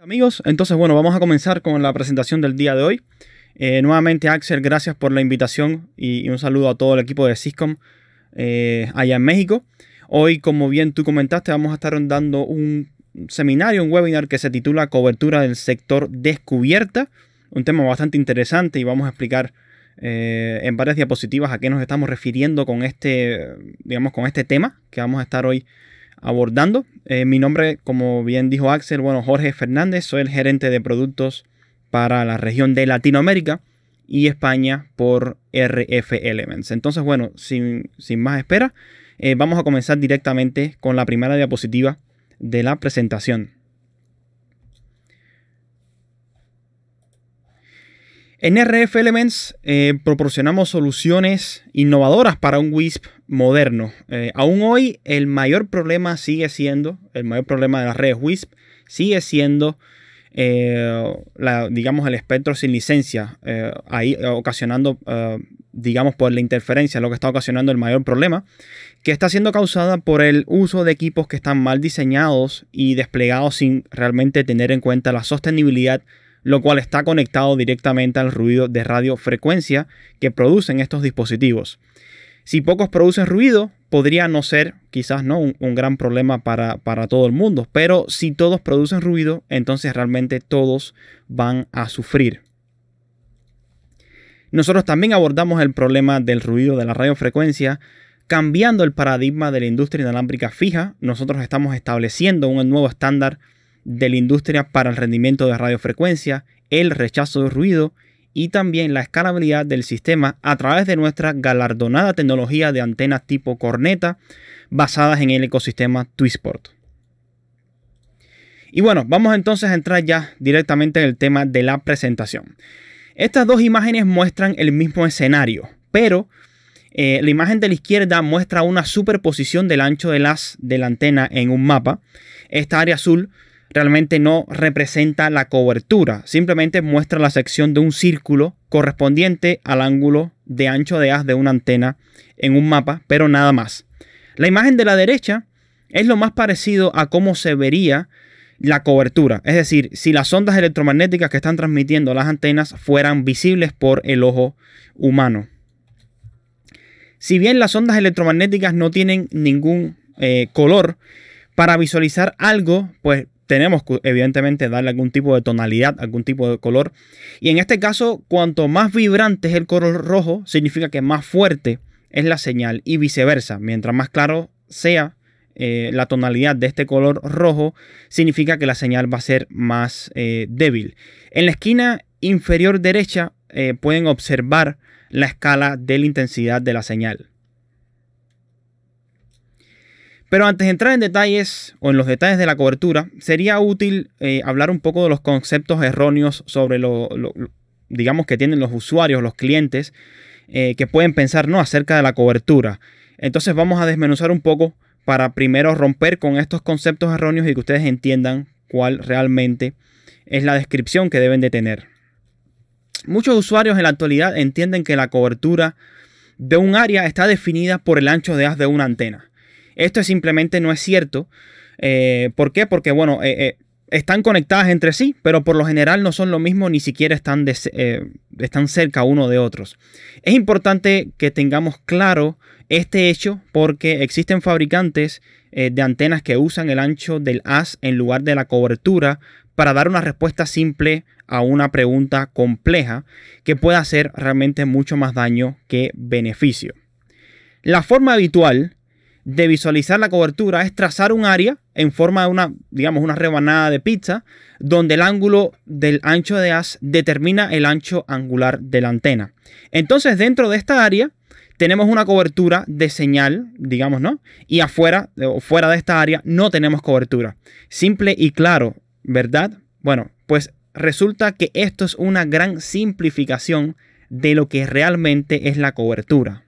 Amigos, entonces bueno, vamos a comenzar con la presentación del día de hoy. Eh, nuevamente Axel, gracias por la invitación y, un saludo a todo el equipo de Ciscom eh, allá en México. Hoy, como bien tú comentaste, vamos a estar dando un seminario, un webinar que se titula Cobertura del sector descubierta, un tema bastante interesante y vamos a explicar eh, en varias diapositivas a qué nos estamos refiriendo con este, digamos, con este tema que vamos a estar hoy abordando. Eh, mi nombre, como bien dijo Axel, bueno, Jorge Fernández, soy el gerente de productos para la región de Latinoamérica y España por RF Elements. Entonces, bueno, sin, más espera, eh, vamos a comenzar directamente con la primera diapositiva de la presentación. En RF Elements eh, proporcionamos soluciones innovadoras para un WISP moderno. Eh, aún hoy el mayor problema sigue siendo, el mayor problema de las redes WISP sigue siendo, eh, digamos, el espectro sin licencia, ahí ocasionando, digamos, por la interferencia, lo que está ocasionando el mayor problema, que está siendo causada por el uso de equipos que están mal diseñados y desplegados sin realmente tener en cuenta la sostenibilidad lo cual está conectado directamente al ruido de radiofrecuencia que producen estos dispositivos. Si pocos producen ruido, podría no ser quizás no un, gran problema para, para, todo el mundo, pero si todos producen ruido, entonces realmente todos van a sufrir. Nosotros también abordamos el problema del ruido de la radiofrecuencia cambiando el paradigma de la industria inalámbrica fija. Nosotros estamos estableciendo un nuevo estándar de la industria para el rendimiento de radiofrecuencia, el rechazo de ruido y también la escalabilidad del sistema a través de nuestra galardonada tecnología de antenas tipo corneta basadas en el ecosistema Twisport. Y bueno, vamos entonces a entrar ya directamente en el tema de la presentación. Estas dos imágenes muestran el mismo escenario, pero eh, la imagen de la izquierda muestra una superposición del ancho de las de la antena en un mapa. Esta área azul realmente no representa la cobertura, simplemente muestra la sección de un círculo correspondiente al ángulo de ancho de haz de una antena en un mapa, pero nada más. La imagen de la derecha es lo más parecido a cómo se vería la cobertura, es decir, si las ondas electromagnéticas que están transmitiendo las antenas fueran visibles por el ojo humano. Si bien las ondas electromagnéticas no tienen ningún eh, color, para visualizar algo, pues tenemos que evidentemente darle algún tipo de tonalidad, algún tipo de color. Y en este caso, cuanto más vibrante es el color rojo, significa que más fuerte es la señal y viceversa. Mientras más claro sea eh, la tonalidad de este color rojo, significa que la señal va a ser más eh, débil. En la esquina inferior derecha eh, pueden observar la escala de la intensidad de la señal. Pero antes de entrar en detalles o en los detalles de la cobertura, sería útil eh, hablar un poco de los conceptos erróneos sobre lo, digamos que tienen los usuarios, los clientes, eh, que pueden pensar no acerca de la cobertura. Entonces vamos a desmenuzar un poco para primero romper con estos conceptos erróneos y que ustedes entiendan cuál realmente es la descripción que deben de tener. Muchos usuarios en la actualidad entienden que la cobertura de un área está definida por el ancho de haz de una antena. Esto simplemente no es cierto. Eh, ¿Por qué? Porque, bueno, eh, eh, están conectadas entre sí, pero por lo general no son lo mismo, ni siquiera están, están cerca uno de otros. Es importante que tengamos claro este hecho porque existen fabricantes de antenas que usan el ancho del AS en lugar de la cobertura para dar una respuesta simple a una pregunta compleja que puede hacer realmente mucho más daño que beneficio. La forma habitual de visualizar la cobertura es trazar un área en forma de una, digamos, una rebanada de pizza, donde el ángulo del ancho de haz determina el ancho angular de la antena. Entonces, dentro de esta área tenemos una cobertura de señal, digamos, ¿no? Y afuera o fuera de esta área no tenemos cobertura. Simple y claro, ¿verdad? Bueno, pues resulta que esto es una gran simplificación de lo que realmente es la cobertura.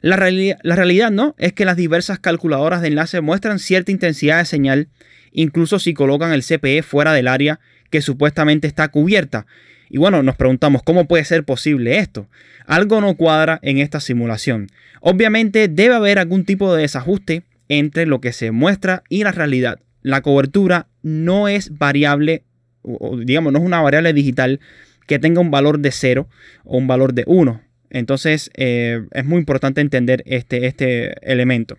La, realidad ¿no? es que las diversas calculadoras de enlace muestran cierta intensidad de señal, incluso si colocan el CPE fuera del área que supuestamente está cubierta. Y bueno, nos preguntamos cómo puede ser posible esto. Algo no cuadra en esta simulación. Obviamente debe haber algún tipo de desajuste entre lo que se muestra y la realidad. La cobertura no es variable, o digamos, no es una variable digital que tenga un valor de 0 o un valor de 1. Entonces eh, es muy importante entender este, este, elemento.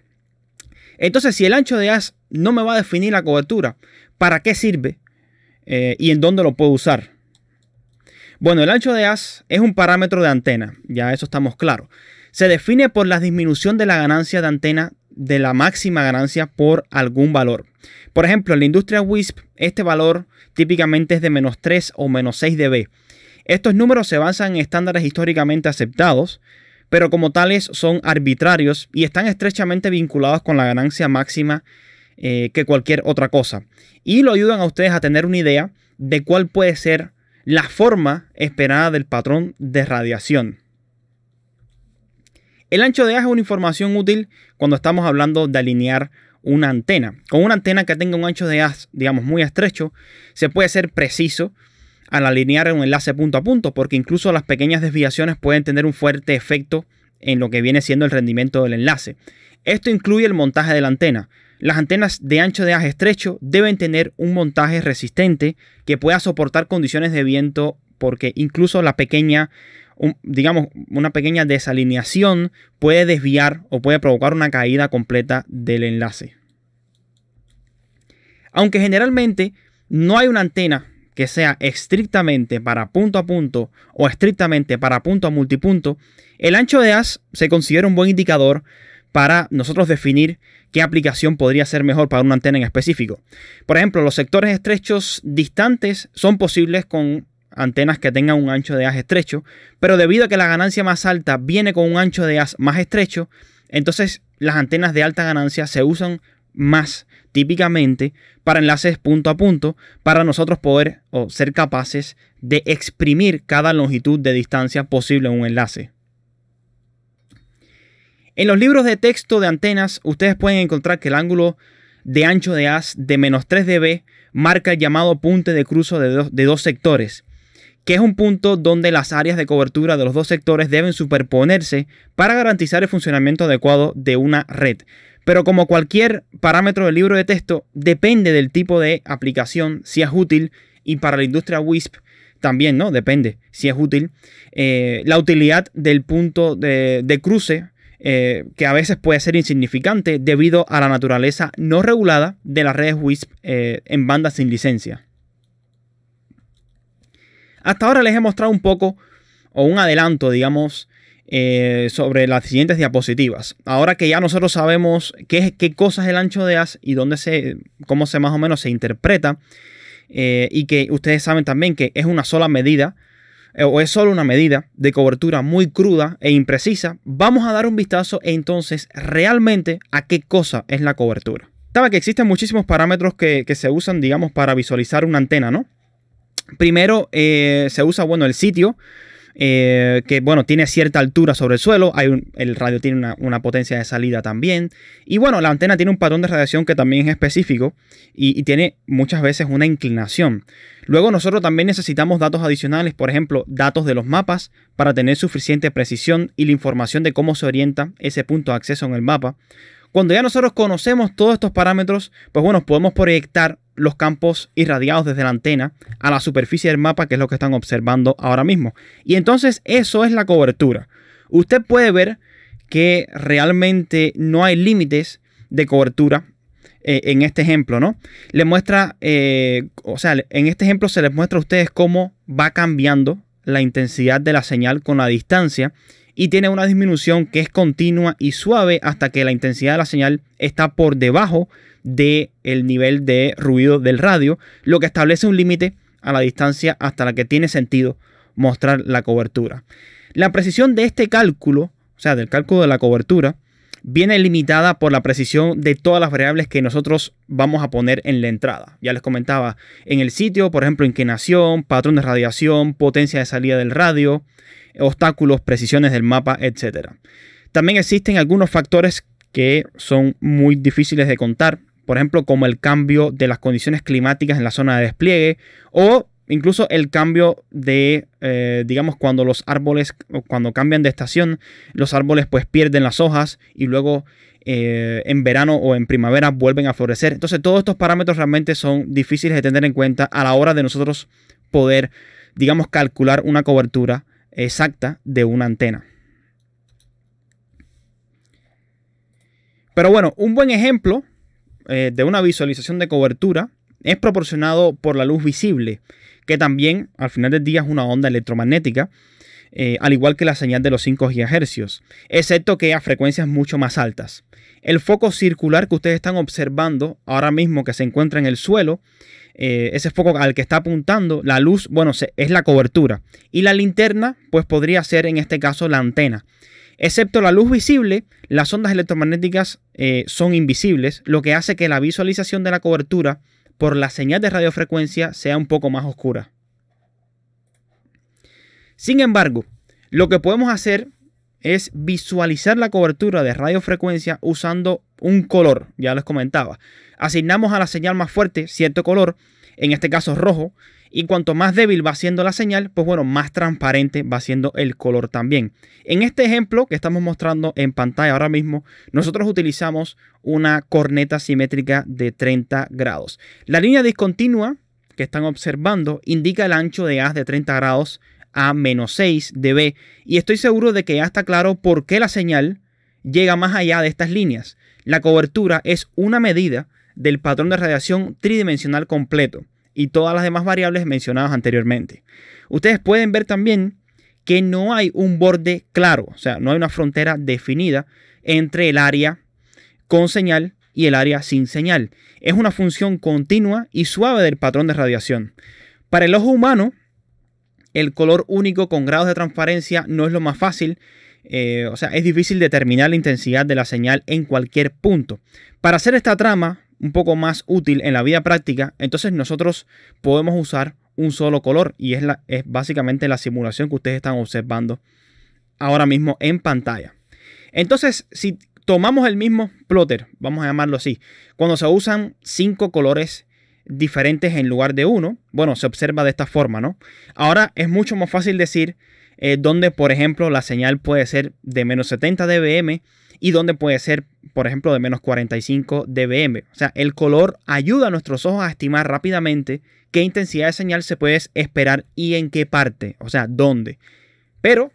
Entonces si el ancho de as no me va a definir la cobertura, ¿para qué sirve? Eh, ¿Y en dónde lo puedo usar? Bueno, el ancho de as es un parámetro de antena, ya eso estamos claros. Se define por la disminución de la ganancia de antena de la máxima ganancia por algún valor. Por ejemplo, en la industria WISP, este valor típicamente es de menos 3 o menos 6 dB. Estos números se basan en estándares históricamente aceptados, pero como tales son arbitrarios y están estrechamente vinculados con la ganancia máxima eh, que cualquier otra cosa. Y lo ayudan a ustedes a tener una idea de cuál puede ser la forma esperada del patrón de radiación. El ancho de haz es una información útil cuando estamos hablando de alinear una antena. Con una antena que tenga un ancho de haz, digamos, muy estrecho, se puede ser preciso al alinear un enlace punto a punto, porque incluso las pequeñas desviaciones pueden tener un fuerte efecto en lo que viene siendo el rendimiento del enlace. Esto incluye el montaje de la antena. Las antenas de ancho de aje estrecho deben tener un montaje resistente que pueda soportar condiciones de viento porque incluso la pequeña, digamos, una pequeña desalineación puede desviar o puede provocar una caída completa del enlace. Aunque generalmente no hay una antena que sea estrictamente para punto a punto o estrictamente para punto a multipunto, el ancho de haz se considera un buen indicador para nosotros definir qué aplicación podría ser mejor para una antena en específico. Por ejemplo, los sectores estrechos distantes son posibles con antenas que tengan un ancho de haz estrecho, pero debido a que la ganancia más alta viene con un ancho de haz más estrecho, entonces las antenas de alta ganancia se usan más típicamente para enlaces punto a punto, para nosotros poder o ser capaces de exprimir cada longitud de distancia posible en un enlace. En los libros de texto de antenas, ustedes pueden encontrar que el ángulo de ancho de haz de menos 3 dB marca el llamado punto de cruzo de dos sectores, que es un punto donde las áreas de cobertura de los dos sectores deben superponerse para garantizar el funcionamiento adecuado de una red. Pero como cualquier parámetro del libro de texto, depende del tipo de aplicación, si es útil, y para la industria WISP también, ¿no? Depende si es útil. Eh, la utilidad del punto de, cruce, eh, que a veces puede ser insignificante debido a la naturaleza no regulada de las redes WISP eh, en bandas sin licencia. Hasta ahora les he mostrado un poco o un adelanto, digamos, eh, sobre las siguientes diapositivas. Ahora que ya nosotros sabemos qué, qué cosa es el ancho de haz y dónde se, cómo se más o menos se interpreta, eh, y que ustedes saben también que es una sola medida, eh, o es solo una medida de cobertura muy cruda e imprecisa, vamos a dar un vistazo entonces realmente a qué cosa es la cobertura. Estaba que existen muchísimos parámetros que, se usan, digamos, para visualizar una antena, ¿no? Primero se usa, bueno, el sitio, eh, que bueno, tiene cierta altura sobre el suelo, hay el radio tiene una, potencia de salida también, y bueno, la antena tiene un patrón de radiación que también es específico y, y tiene muchas veces una inclinación. Luego nosotros también necesitamos datos adicionales, por ejemplo, datos de los mapas para tener suficiente precisión y la información de cómo se orienta ese punto de acceso en el mapa. Cuando ya nosotros conocemos todos estos parámetros, pues bueno, podemos proyectar los campos irradiados desde la antena a la superficie del mapa, que es lo que están observando ahora mismo. Y entonces eso es la cobertura. Usted puede ver que realmente no hay límites de cobertura eh, en este ejemplo, ¿no? Le muestra, eh, o sea, en este ejemplo se les muestra a ustedes cómo va cambiando la intensidad de la señal con la distancia y tiene una disminución que es continua y suave hasta que la intensidad de la señal está por debajo del nivel de ruido del radio, lo que establece un límite a la distancia hasta la que tiene sentido mostrar la cobertura. La precisión de este cálculo, o sea, del cálculo de la cobertura, viene limitada por la precisión de todas las variables que nosotros vamos a poner en la entrada. Ya les comentaba, en el sitio, por ejemplo, inclinación, patrón de radiación, potencia de salida del radio, obstáculos, precisiones del mapa, etc. También existen algunos factores que son muy difíciles de contar, por ejemplo, como el cambio de las condiciones climáticas en la zona de despliegue o incluso el cambio de, eh, digamos, cuando los árboles, cuando cambian de estación, los árboles pues pierden las hojas y luego eh, en verano o en primavera vuelven a florecer. Entonces todos estos parámetros realmente son difíciles de tener en cuenta a la hora de nosotros poder, digamos, calcular una cobertura exacta de una antena. Pero bueno, un buen ejemplo eh, de una visualización de cobertura es proporcionado por la luz visible, que también al final del día es una onda electromagnética, eh, al igual que la señal de los 5 GHz, excepto que a frecuencias mucho más altas. El foco circular que ustedes están observando ahora mismo que se encuentra en el suelo eh, ese foco al que está apuntando, la luz, bueno, es la cobertura. Y la linterna, pues podría ser en este caso la antena. Excepto la luz visible, las ondas electromagnéticas eh, son invisibles, lo que hace que la visualización de la cobertura por la señal de radiofrecuencia sea un poco más oscura. Sin embargo, lo que podemos hacer es visualizar la cobertura de radiofrecuencia usando un color, ya les comentaba. Asignamos a la señal más fuerte cierto color, en este caso rojo, y cuanto más débil va siendo la señal, pues bueno, más transparente va siendo el color también. En este ejemplo que estamos mostrando en pantalla ahora mismo, nosotros utilizamos una corneta simétrica de 30 grados. La línea discontinua que están observando indica el ancho de A de 30 grados a menos 6 dB Y estoy seguro de que ya está claro por qué la señal llega más allá de estas líneas. La cobertura es una medida del patrón de radiación tridimensional completo y todas las demás variables mencionadas anteriormente. Ustedes pueden ver también que no hay un borde claro, o sea, no hay una frontera definida entre el área con señal y el área sin señal. Es una función continua y suave del patrón de radiación. Para el ojo humano, el color único con grados de transparencia no es lo más fácil, eh, o sea, es difícil determinar la intensidad de la señal en cualquier punto. Para hacer esta trama, un poco más útil en la vida práctica, entonces nosotros podemos usar un solo color y es, la, es básicamente la simulación que ustedes están observando ahora mismo en pantalla. Entonces, si tomamos el mismo plotter, vamos a llamarlo así, cuando se usan cinco colores diferentes en lugar de uno, bueno, se observa de esta forma, ¿no? Ahora es mucho más fácil decir eh, donde, por ejemplo, la señal puede ser de menos 70 dBm y dónde puede ser, por ejemplo, de menos 45 dBm. O sea, el color ayuda a nuestros ojos a estimar rápidamente qué intensidad de señal se puede esperar y en qué parte, o sea, dónde. Pero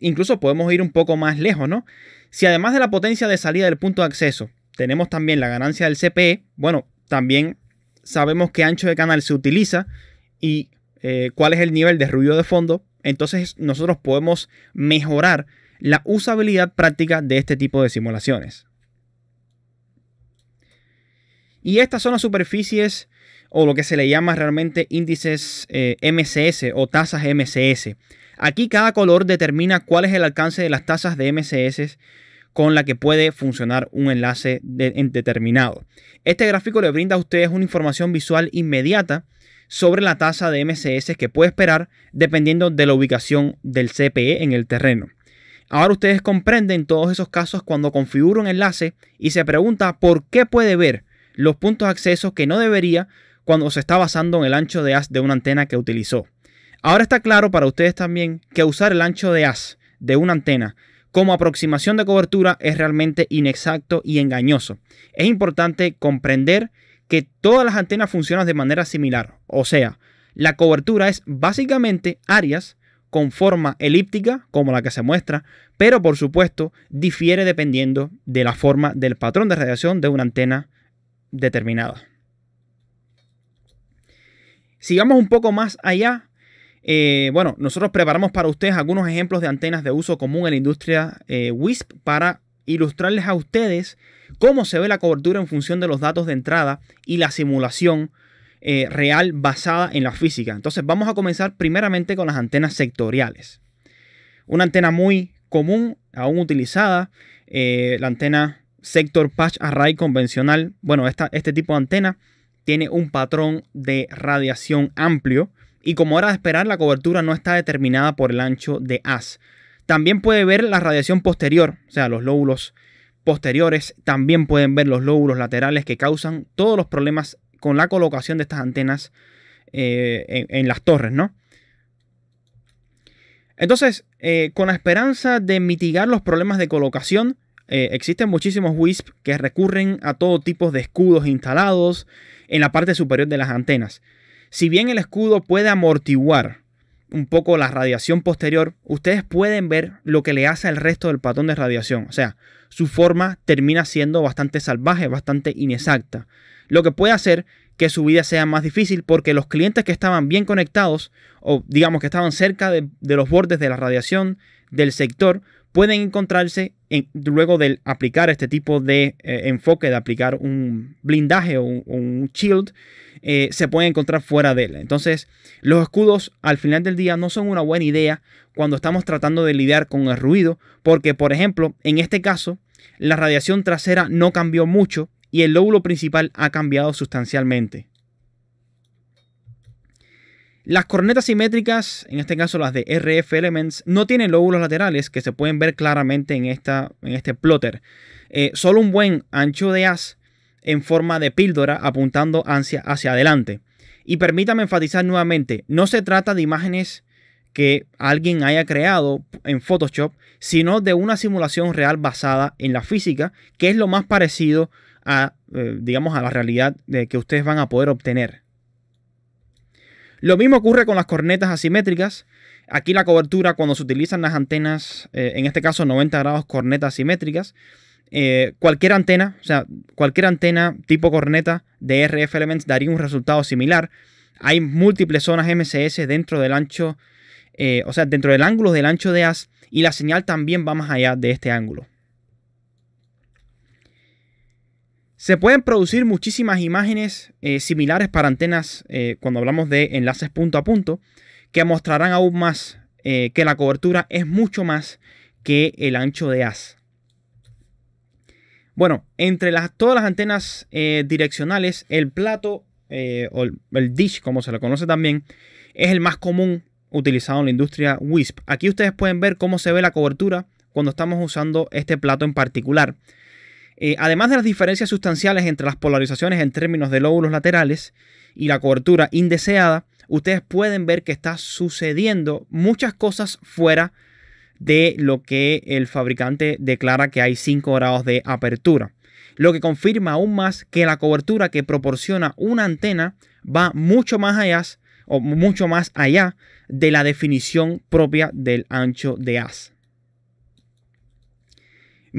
incluso podemos ir un poco más lejos, ¿no? Si además de la potencia de salida del punto de acceso, tenemos también la ganancia del CPE, bueno, también sabemos qué ancho de canal se utiliza y eh, cuál es el nivel de ruido de fondo, entonces nosotros podemos mejorar la usabilidad práctica de este tipo de simulaciones. Y estas son las superficies o lo que se le llama realmente índices eh, MCS o tasas MCS. Aquí cada color determina cuál es el alcance de las tasas de MCS con la que puede funcionar un enlace determinado. Este gráfico le brinda a ustedes una información visual inmediata sobre la tasa de MCS que puede esperar dependiendo de la ubicación del CPE en el terreno. Ahora ustedes comprenden todos esos casos cuando configuro un enlace y se pregunta por qué puede ver los puntos de acceso que no debería cuando se está basando en el ancho de haz de una antena que utilizó. Ahora está claro para ustedes también que usar el ancho de haz de una antena como aproximación de cobertura es realmente inexacto y engañoso. Es importante comprender que todas las antenas funcionan de manera similar, o sea, la cobertura es básicamente áreas con forma elíptica, como la que se muestra, pero por supuesto difiere dependiendo de la forma del patrón de radiación de una antena determinada. Sigamos un poco más allá. Eh, bueno, nosotros preparamos para ustedes algunos ejemplos de antenas de uso común en la industria eh, WISP para ilustrarles a ustedes cómo se ve la cobertura en función de los datos de entrada y la simulación eh, real basada en la física. Entonces vamos a comenzar primeramente con las antenas sectoriales. Una antena muy común, aún utilizada, eh, la antena sector patch array convencional. Bueno, este tipo de antena tiene un patrón de radiación amplio y como era de esperar, la cobertura no está determinada por el ancho de AS También puede ver la radiación posterior, o sea, los lóbulos posteriores, también pueden ver los lóbulos laterales que causan todos los problemas con la colocación de estas antenas eh, en, las torres, ¿no? Entonces, eh, con la esperanza de mitigar los problemas de colocación, eh, existen muchísimos WISP que recurren a todo tipo de escudos instalados en la parte superior de las antenas. Si bien el escudo puede amortiguar un poco la radiación posterior, ustedes pueden ver lo que le hace al resto del patrón de radiación. O sea, su forma termina siendo bastante salvaje, bastante inexacta lo que puede hacer que su vida sea más difícil porque los clientes que estaban bien conectados o digamos que estaban cerca de, los bordes de la radiación del sector pueden encontrarse en, luego de aplicar este tipo de eh, enfoque, de aplicar un blindaje o un, shield, eh, se pueden encontrar fuera de él. Entonces, los escudos al final del día no son una buena idea cuando estamos tratando de lidiar con el ruido, porque por ejemplo, en este caso, la radiación trasera no cambió mucho y el lóbulo principal ha cambiado sustancialmente. Las cornetas simétricas, en este caso las de RF Elements, no tienen lóbulos laterales que se pueden ver claramente en, esta, en este plotter. Eh, solo un buen ancho de haz en forma de píldora apuntando hacia, hacia adelante. Y permítame enfatizar nuevamente, no se trata de imágenes que alguien haya creado en Photoshop, sino de una simulación real basada en la física, que es lo más parecido a, eh, digamos, a la realidad de que ustedes van a poder obtener. Lo mismo ocurre con las cornetas asimétricas. Aquí la cobertura cuando se utilizan las antenas, eh, en este caso 90 grados cornetas asimétricas, eh, cualquier antena, o sea, cualquier antena tipo corneta de RF Elements daría un resultado similar. Hay múltiples zonas MCS dentro del ancho, o sea, dentro del ángulo del ancho de as y la señal también va más allá de este ángulo. Se pueden producir muchísimas imágenes eh, similares para antenas eh, cuando hablamos de enlaces punto a punto, que mostrarán aún más eh, que la cobertura es mucho más que el ancho de haz. Bueno, entre las, todas las antenas direccionales, el plato o el, dish, como se le conoce también, es el más común utilizado en la industria WISP. Aquí ustedes pueden ver cómo se ve la cobertura cuando estamos usando este plato en particular. Eh, además de las diferencias sustanciales entre las polarizaciones en términos de lóbulos laterales y la cobertura indeseada, ustedes pueden ver que está sucediendo muchas cosas fuera de lo que el fabricante declara que hay 5 grados de apertura. Lo que confirma aún más que la cobertura que proporciona una antena va mucho más allá o mucho más allá de la definición propia del ancho de haz.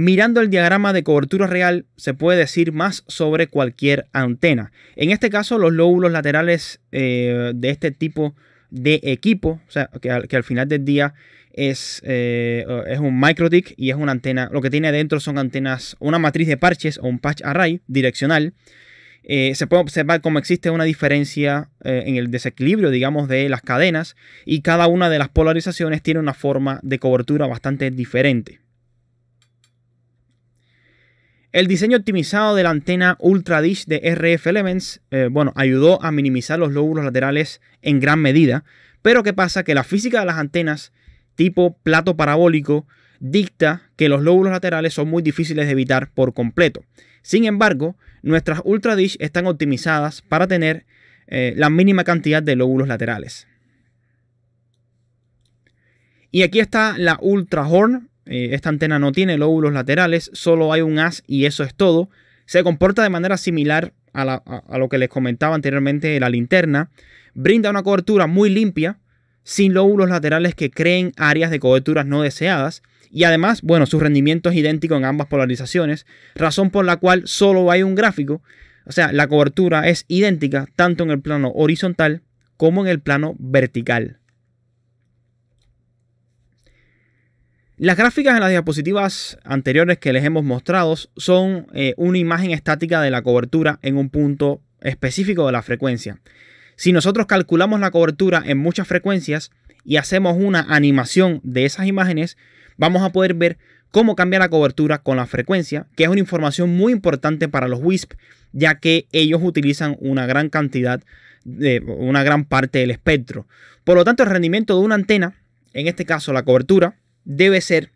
Mirando el diagrama de cobertura real se puede decir más sobre cualquier antena. En este caso los lóbulos laterales eh, de este tipo de equipo, o sea, que al, final del día es, eh, es un microtic y es una antena, lo que tiene adentro son antenas, una matriz de parches o un patch array direccional. Eh, se puede observar cómo existe una diferencia en el desequilibrio, digamos, de las cadenas y cada una de las polarizaciones tiene una forma de cobertura bastante diferente. El diseño optimizado de la antena Ultra Dish de RF Elements, eh, bueno, ayudó a minimizar los lóbulos laterales en gran medida, pero ¿qué pasa? Que la física de las antenas tipo plato parabólico dicta que los lóbulos laterales son muy difíciles de evitar por completo. Sin embargo, nuestras Ultra Dish están optimizadas para tener eh, la mínima cantidad de lóbulos laterales. Y aquí está la Ultra Horn, eh, esta antena no tiene lóbulos laterales, solo hay un haz y eso es todo. Se comporta de manera similar a, lo que les comentaba anteriormente la linterna. Brinda una cobertura muy limpia, sin lóbulos laterales que creen áreas de coberturas no deseadas. Y además, bueno, su rendimiento es idéntico en ambas polarizaciones, razón por la cual solo hay un gráfico. O sea, la cobertura es idéntica tanto en el plano horizontal como en el plano vertical. Las gráficas en las diapositivas anteriores que les hemos mostrado son eh, una imagen estática de la cobertura en un punto específico de la frecuencia. Si nosotros calculamos la cobertura en muchas frecuencias y hacemos una animación de esas imágenes, vamos a poder ver cómo cambia la cobertura con la frecuencia, que es una información muy importante para los WISP, ya que ellos utilizan una gran cantidad, de, una gran parte del espectro. Por lo tanto, el rendimiento de una antena, en este caso la cobertura, debe ser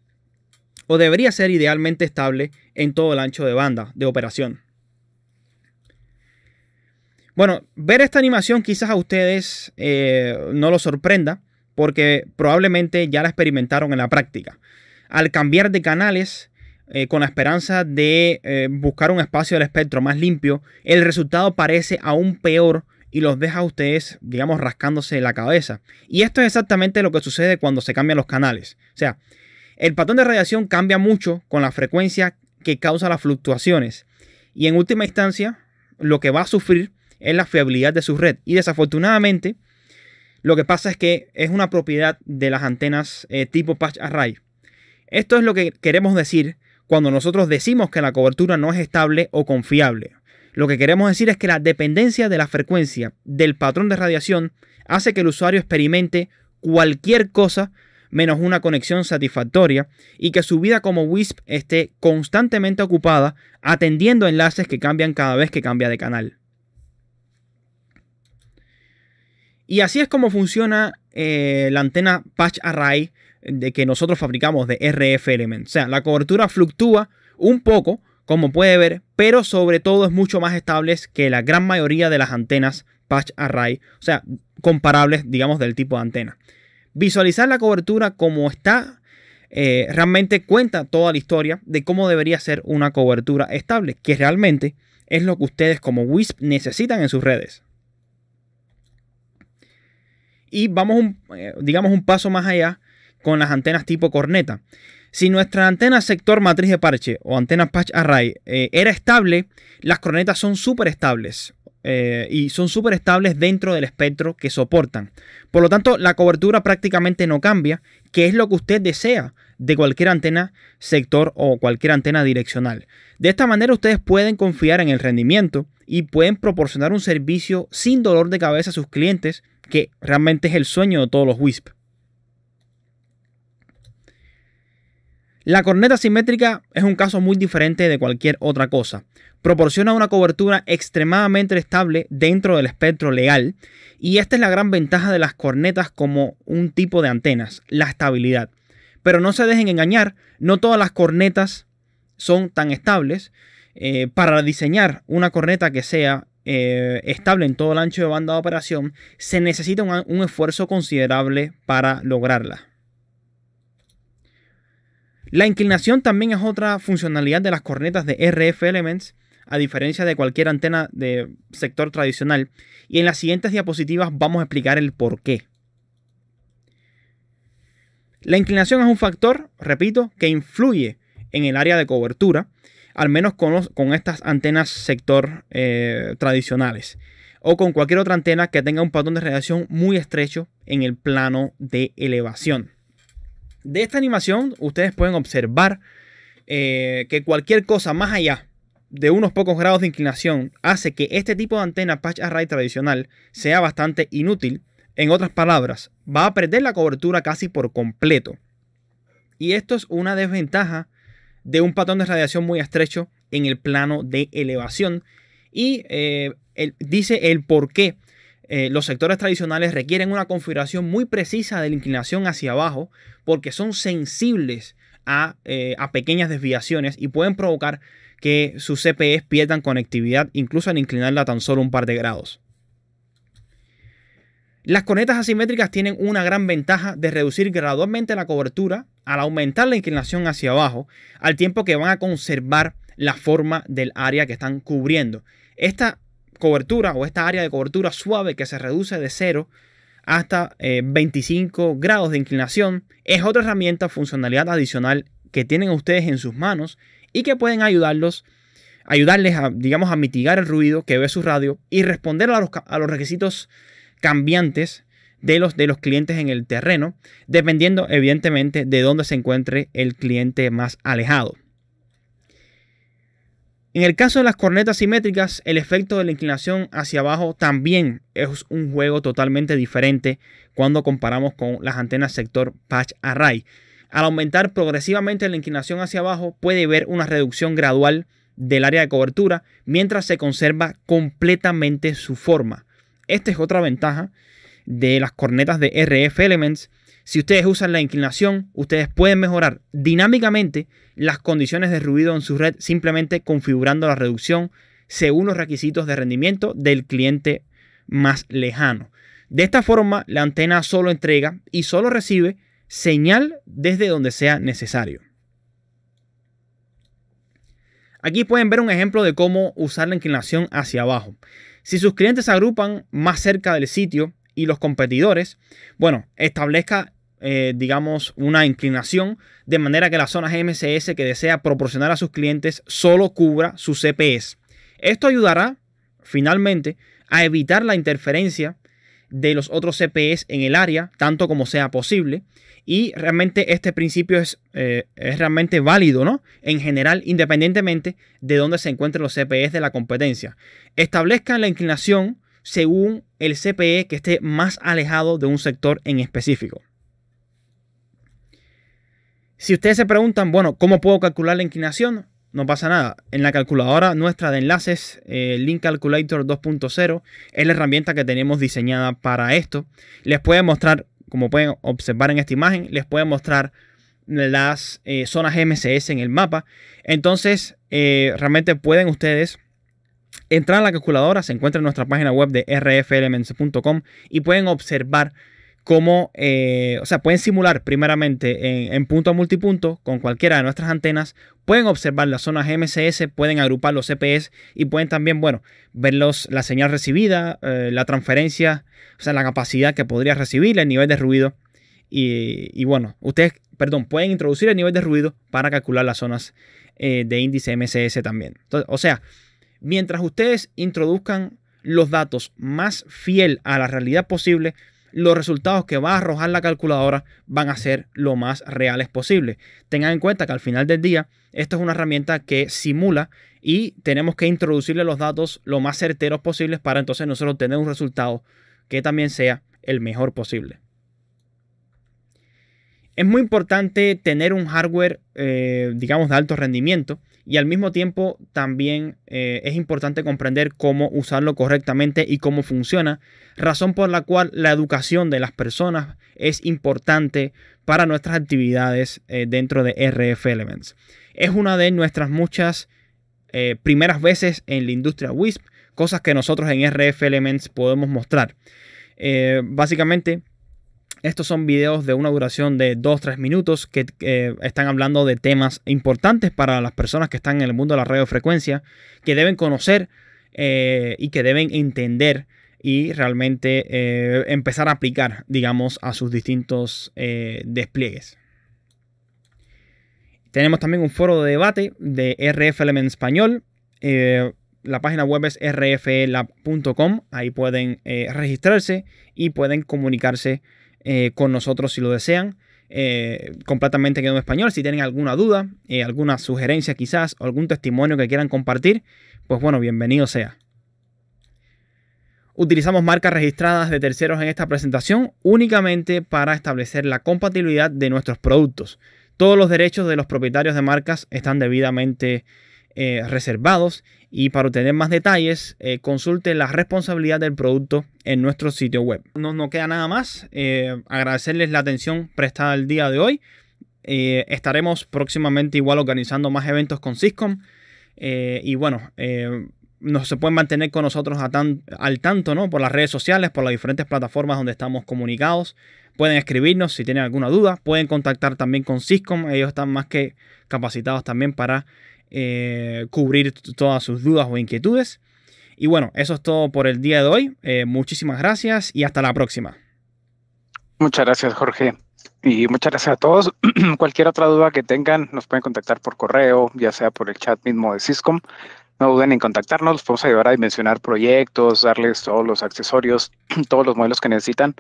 o debería ser idealmente estable en todo el ancho de banda de operación. Bueno, ver esta animación quizás a ustedes eh, no lo sorprenda porque probablemente ya la experimentaron en la práctica. Al cambiar de canales, eh, con la esperanza de eh, buscar un espacio del espectro más limpio, el resultado parece aún peor y los deja a ustedes, digamos, rascándose la cabeza. Y esto es exactamente lo que sucede cuando se cambian los canales. O sea, el patrón de radiación cambia mucho con la frecuencia que causa las fluctuaciones. Y en última instancia, lo que va a sufrir es la fiabilidad de su red. Y desafortunadamente, lo que pasa es que es una propiedad de las antenas eh, tipo patch array. Esto es lo que queremos decir cuando nosotros decimos que la cobertura no es estable o confiable. Lo que queremos decir es que la dependencia de la frecuencia del patrón de radiación hace que el usuario experimente cualquier cosa menos una conexión satisfactoria y que su vida como WISP esté constantemente ocupada atendiendo enlaces que cambian cada vez que cambia de canal. Y así es como funciona eh, la antena Patch Array de que nosotros fabricamos de RF Element. O sea, la cobertura fluctúa un poco como puede ver, pero sobre todo es mucho más estable que la gran mayoría de las antenas patch array, o sea, comparables, digamos, del tipo de antena. Visualizar la cobertura como está eh, realmente cuenta toda la historia de cómo debería ser una cobertura estable, que realmente es lo que ustedes como WISP necesitan en sus redes. Y vamos, eh, digamos, un paso más allá con las antenas tipo corneta. Si nuestra antena sector matriz de parche o antena patch array eh, era estable, las cronetas son súper estables. Eh, y son súper estables dentro del espectro que soportan. Por lo tanto, la cobertura prácticamente no cambia, que es lo que usted desea de cualquier antena sector o cualquier antena direccional. De esta manera ustedes pueden confiar en el rendimiento y pueden proporcionar un servicio sin dolor de cabeza a sus clientes, que realmente es el sueño de todos los WISP. La corneta simétrica es un caso muy diferente de cualquier otra cosa. Proporciona una cobertura extremadamente estable dentro del espectro legal y esta es la gran ventaja de las cornetas como un tipo de antenas, la estabilidad. Pero no se dejen engañar, no todas las cornetas son tan estables. Eh, para diseñar una corneta que sea eh, estable en todo el ancho de banda de operación, se necesita un esfuerzo considerable para lograrla. La inclinación también es otra funcionalidad de las cornetas de RF Elements, a diferencia de cualquier antena de sector tradicional, y en las siguientes diapositivas vamos a explicar el por qué. La inclinación es un factor, repito, que influye en el área de cobertura, al menos con, estas antenas sector eh, tradicionales, o con cualquier otra antena que tenga un patrón de radiación muy estrecho en el plano de elevación. De esta animación ustedes pueden observar eh, que cualquier cosa más allá de unos pocos grados de inclinación hace que este tipo de antena patch array tradicional sea bastante inútil. En otras palabras, va a perder la cobertura casi por completo. Y esto es una desventaja de un patrón de radiación muy estrecho en el plano de elevación. Y eh, dice el por qué eh, los sectores tradicionales requieren una configuración muy precisa de la inclinación hacia abajo porque son sensibles a, eh, pequeñas desviaciones y pueden provocar que sus CPEs pierdan conectividad incluso al inclinarla tan solo un par de grados. Las conetas asimétricas tienen una gran ventaja de reducir gradualmente la cobertura al aumentar la inclinación hacia abajo, al tiempo que van a conservar la forma del área que están cubriendo. Esta cobertura o esta área de cobertura suave que se reduce de 0 hasta 25 eh, grados de inclinación es otra herramienta, funcionalidad adicional que tienen ustedes en sus manos y que pueden ayudarlos, ayudarles a, digamos, a mitigar el ruido que ve su radio y responder a los, a los requisitos cambiantes de los, de los clientes en el terreno, dependiendo evidentemente de dónde se encuentre el cliente más alejado. En el caso de las cornetas simétricas, el efecto de la inclinación hacia abajo también es un juego totalmente diferente cuando comparamos con las antenas sector patch array. Al aumentar progresivamente la inclinación hacia abajo, puede ver una reducción gradual del área de cobertura mientras se conserva completamente su forma. Esta es otra ventaja de las cornetas de RF Elements si ustedes usan la inclinación, ustedes pueden mejorar dinámicamente las condiciones de ruido en su red simplemente configurando la reducción según los requisitos de rendimiento del cliente más lejano. De esta forma, la antena solo entrega y solo recibe señal desde donde sea necesario. Aquí pueden ver un ejemplo de cómo usar la inclinación hacia abajo. Si sus clientes se agrupan más cerca del sitio y los competidores, bueno, establezca, eh, digamos, una inclinación de manera que las zonas MCS que desea proporcionar a sus clientes solo cubra sus CPS. Esto ayudará, finalmente, a evitar la interferencia de los otros CPS en el área, tanto como sea posible. Y realmente este principio es, eh, es, realmente válido, ¿no? En general, independientemente de dónde se encuentren los CPS de la competencia. establezca la inclinación según el CPE que esté más alejado de un sector en específico. Si ustedes se preguntan, bueno, ¿cómo puedo calcular la inclinación? No pasa nada. En la calculadora nuestra de enlaces, eh, Link Calculator 2.0, es la herramienta que tenemos diseñada para esto. Les puede mostrar, como pueden observar en esta imagen, les puede mostrar las eh, zonas MCS en el mapa. Entonces, eh, realmente pueden ustedes Entrar a la calculadora, se encuentra en nuestra página web de rflmens.com y pueden observar cómo, eh, o sea, pueden simular primeramente en, punto a multipunto con cualquiera de nuestras antenas, pueden observar las zonas MSS, pueden agrupar los CPS y pueden también, bueno, ver la señal recibida, eh, la transferencia, o sea, la capacidad que podría recibir, el nivel de ruido. Y, bueno, ustedes, perdón, pueden introducir el nivel de ruido para calcular las zonas eh, de índice MSS también. Entonces, o sea, Mientras ustedes introduzcan los datos más fiel a la realidad posible, los resultados que va a arrojar la calculadora van a ser lo más reales posible. Tengan en cuenta que al final del día, esto es una herramienta que simula y tenemos que introducirle los datos lo más certeros posibles para entonces nosotros tener un resultado que también sea el mejor posible. Es muy importante tener un hardware, eh, digamos, de alto rendimiento y al mismo tiempo también eh, es importante comprender cómo usarlo correctamente y cómo funciona, razón por la cual la educación de las personas es importante para nuestras actividades eh, dentro de RF Elements. Es una de nuestras muchas eh, primeras veces en la industria WISP, cosas que nosotros en RF Elements podemos mostrar. básicamente, estos son videos de una duración de 2-3 minutos que eh, están hablando de temas importantes para las personas que están en el mundo de la radiofrecuencia, que deben conocer eh, y que deben entender y realmente eh, empezar a aplicar, digamos, a sus distintos despliegues. Tenemos también un foro de debate de RF en español. la página web es rflab.com. Ahí pueden registrarse y pueden comunicarse eh, con nosotros si lo desean. Eh, completamente en español. Si tienen alguna duda, eh, alguna sugerencia quizás, o algún testimonio que quieran compartir, pues bueno, bienvenido sea. Utilizamos marcas registradas de terceros en esta presentación únicamente para establecer la compatibilidad de nuestros productos. Todos los derechos de los propietarios de marcas están debidamente eh, reservados y para obtener más detalles eh, consulte la responsabilidad del producto en nuestro sitio web. nos no queda nada más, eh, agradecerles la atención prestada el día de hoy. estaremos próximamente igual organizando más eventos con Syscom y bueno, nos, se pueden mantener con nosotros al tanto ¿no? por las redes sociales, por las diferentes plataformas donde estamos comunicados. Pueden escribirnos si tienen alguna duda, pueden contactar también con Cisco ellos están más que capacitados también para eh, cubrir todas sus dudas o inquietudes. Y bueno, eso es todo por el día de hoy. Eh, muchísimas gracias y hasta la próxima. Muchas gracias, Jorge. Y muchas gracias a todos. Cualquier otra duda que tengan, nos pueden contactar por correo, ya sea por el chat mismo de Cisco no duden en contactarnos, Vamos podemos ayudar a dimensionar proyectos, darles todos los accesorios, todos los modelos que necesitan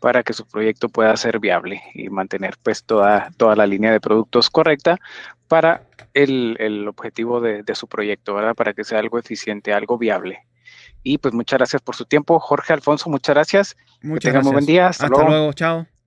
para que su proyecto pueda ser viable y mantener pues toda, toda la línea de productos correcta para el, objetivo de, su proyecto, ¿verdad? Para que sea algo eficiente, algo viable. Y pues muchas gracias por su tiempo. Jorge Alfonso, muchas gracias. Muchas que gracias. un buen día. Hasta, luego. Chao.